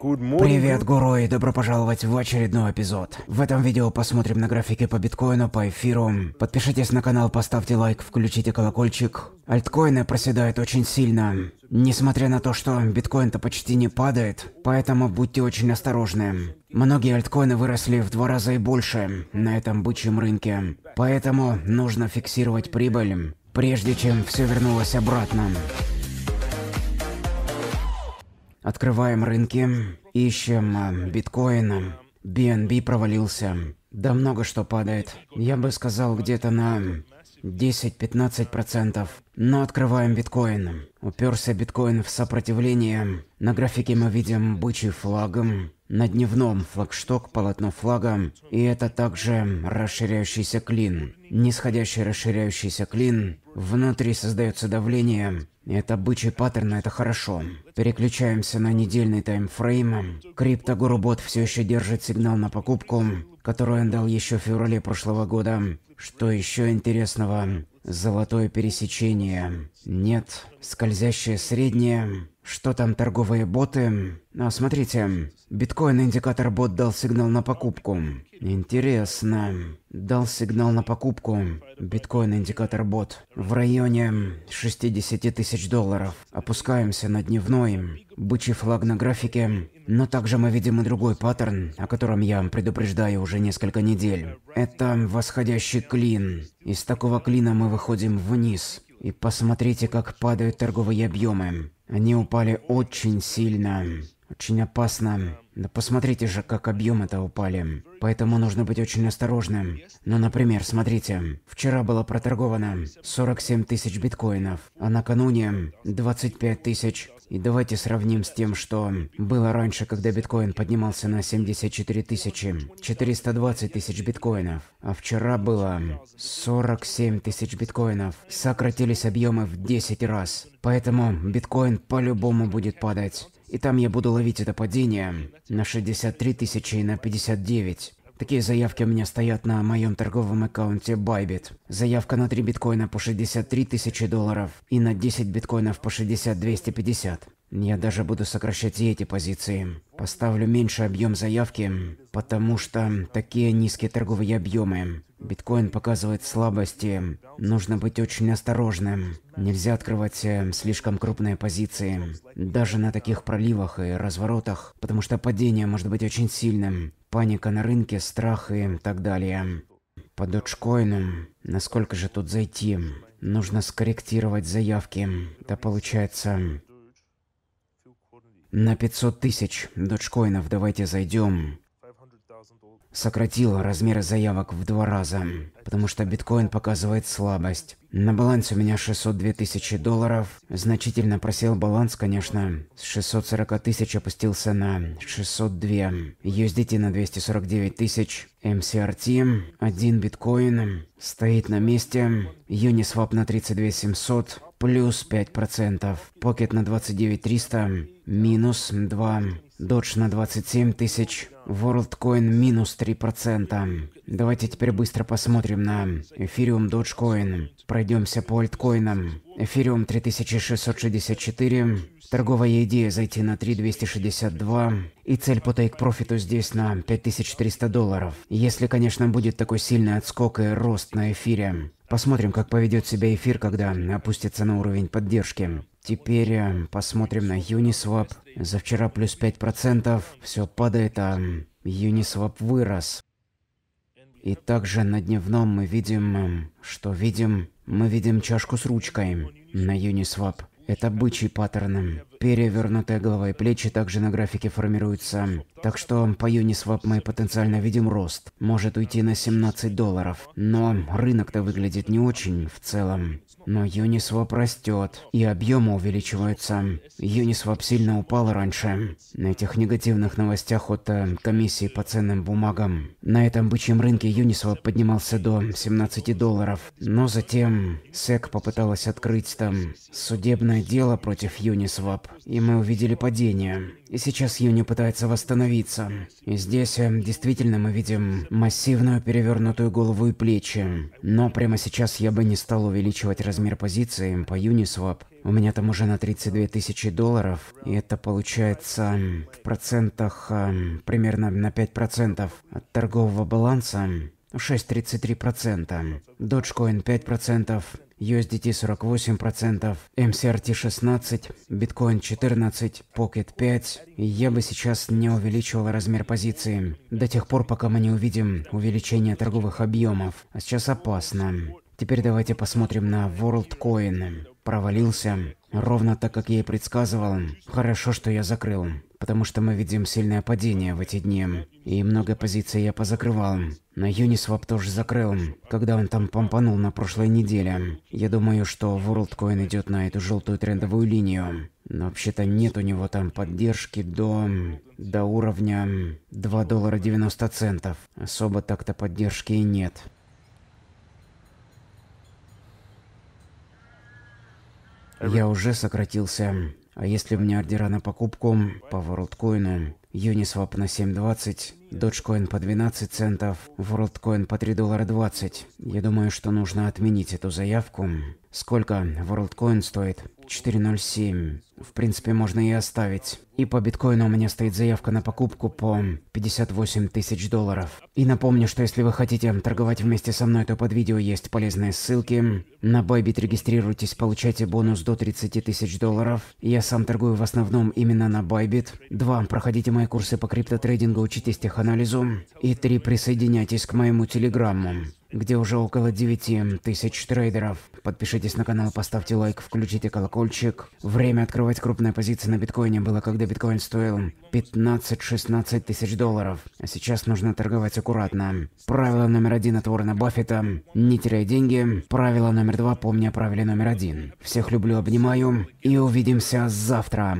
Привет, гуру, и добро пожаловать в очередной эпизод. В этом видео посмотрим на графики по биткоину, по эфиру. Подпишитесь на канал, поставьте лайк, включите колокольчик. Альткоины проседают очень сильно. Несмотря на то, что биткоин-то почти не падает, поэтому будьте очень осторожны. Многие альткоины выросли в два раза и больше на этом бычьем рынке. Поэтому нужно фиксировать прибыль, прежде чем все вернулось обратно. Открываем рынки, ищем а, биткоин, BNB провалился. Да много что падает. Я бы сказал, где-то на 10-15%. Но открываем биткоин. Уперся биткоин в сопротивление. На графике мы видим бычий флагом. На дневном флагшток, полотно флага, и это также расширяющийся клин. Нисходящий расширяющийся клин, внутри создается давление. Это бычий паттерн, это хорошо. Переключаемся на недельный таймфрейм. Криптогурубот все еще держит сигнал на покупку, которую он дал еще в феврале прошлого года. Что еще интересного? Золотое пересечение. Нет. Скользящее среднее. Что там торговые боты? А, смотрите. Биткоин-индикатор бот дал сигнал на покупку. Интересно. Дал сигнал на покупку. Биткоин-индикатор бот. В районе 60 тысяч долларов. Опускаемся на дневной. Бычий флаг на графике. Но также мы видим и другой паттерн, о котором я предупреждаю уже несколько недель. Это восходящий клин. Из такого клина мы выходим вниз. И посмотрите, как падают торговые объемы. Они упали очень сильно. Очень опасно. Да посмотрите же, как объемы-то упали. Поэтому нужно быть очень осторожным. Ну, например, смотрите. Вчера было проторговано 47 тысяч биткоинов, а накануне 25 тысяч и давайте сравним с тем, что было раньше, когда биткоин поднимался на 74 тысячи, 420 тысяч биткоинов, а вчера было 47 тысяч биткоинов. Сократились объемы в 10 раз. Поэтому биткоин по-любому будет падать. И там я буду ловить это падение на 63 тысячи и на 59. Такие заявки у меня стоят на моем торговом аккаунте Bybit. Заявка на 3 биткоина по 63 тысячи долларов и на 10 биткоинов по 60 250. Я даже буду сокращать и эти позиции. Поставлю меньше объем заявки, потому что такие низкие торговые объемы Биткоин показывает слабости. Нужно быть очень осторожным. Нельзя открывать э, слишком крупные позиции. Даже на таких проливах и разворотах. Потому что падение может быть очень сильным. Паника на рынке, страх и так далее. По доджкоину. Насколько же тут зайти? Нужно скорректировать заявки. Да получается... На 500 тысяч доджкоинов давайте зайдем сократила размеры заявок в два раза, потому что биткоин показывает слабость. На балансе у меня 602 тысячи долларов, значительно просел баланс, конечно. С 640 тысяч опустился на 602, USDT на 249 тысяч, MCRT, один биткоин, стоит на месте, Uniswap на 32 700, плюс 5%, Pocket на 29300, минус 2, Dodge на 27 тысяч, WorldCoin минус 3%. Давайте теперь быстро посмотрим на Ethereum Dogecoin. Пройдемся по альткоинам. Эфириум 3664, торговая идея зайти на 3262, и цель по тейк-профиту здесь на 5300 долларов. Если, конечно, будет такой сильный отскок и рост на эфире. Посмотрим, как поведет себя эфир, когда опустится на уровень поддержки. Теперь э, посмотрим на Uniswap. За вчера плюс 5%, все падает, а Uniswap вырос. И также на дневном мы видим, э, что видим, мы видим чашку с ручкой на Uniswap. Это бычий паттерн. Перевернутая голова и плечи также на графике формируются. Так что по Uniswap мы потенциально видим рост. Может уйти на 17 долларов. Но рынок-то выглядит не очень в целом. Но Uniswap растет, и объемы увеличиваются. Uniswap сильно упал раньше. На этих негативных новостях от э, комиссии по ценным бумагам. На этом бычьем рынке Uniswap поднимался до 17 долларов. Но затем SEC попыталась открыть там судебное уголовное дело против Uniswap, и мы увидели падение. И сейчас Юни пытается восстановиться. И здесь э, действительно мы видим массивную перевернутую голову и плечи. Но прямо сейчас я бы не стал увеличивать размер позиции по Uniswap. У меня там уже на 32 тысячи долларов, и это получается в процентах э, примерно на 5% от торгового баланса. 6,33%, Dogecoin 5%, USDT 48%, MCRT 16, Bitcoin 14, Pocket 5. Я бы сейчас не увеличивал размер позиции до тех пор, пока мы не увидим увеличение торговых объемов. А сейчас опасно. Теперь давайте посмотрим на WorldCoin провалился. Ровно так, как я и предсказывал. Хорошо, что я закрыл. Потому что мы видим сильное падение в эти дни. И много позиций я позакрывал. На Uniswap тоже закрыл, когда он там помпанул на прошлой неделе. Я думаю, что WorldCoin идет на эту желтую трендовую линию. Но вообще-то нет у него там поддержки до... до уровня 2 доллара 90 центов. Особо так-то поддержки и нет. Я уже сократился. А если у меня ордера на покупку по WorldCoin, Uniswap на 7.20, Dogecoin по 12 центов, WorldCoin по 3 доллара 20. Я думаю, что нужно отменить эту заявку. Сколько WorldCoin стоит? 4.07. В принципе, можно и оставить. И по биткоину у меня стоит заявка на покупку по 58 тысяч долларов. И напомню, что если вы хотите торговать вместе со мной, то под видео есть полезные ссылки. На Bybit регистрируйтесь, получайте бонус до 30 тысяч долларов. Я сам торгую в основном именно на Bybit. Два. Проходите мои курсы по криптотрейдингу, учитесь теханализу. И три. Присоединяйтесь к моему телеграмму где уже около 9 тысяч трейдеров. Подпишитесь на канал, поставьте лайк, включите колокольчик. Время открывать крупные позиции на биткоине было, когда биткоин стоил 15-16 тысяч долларов. А сейчас нужно торговать аккуратно. Правило номер один от Уоррена Баффета – не теряй деньги. Правило номер два – помни о правиле номер один. Всех люблю, обнимаю и увидимся завтра.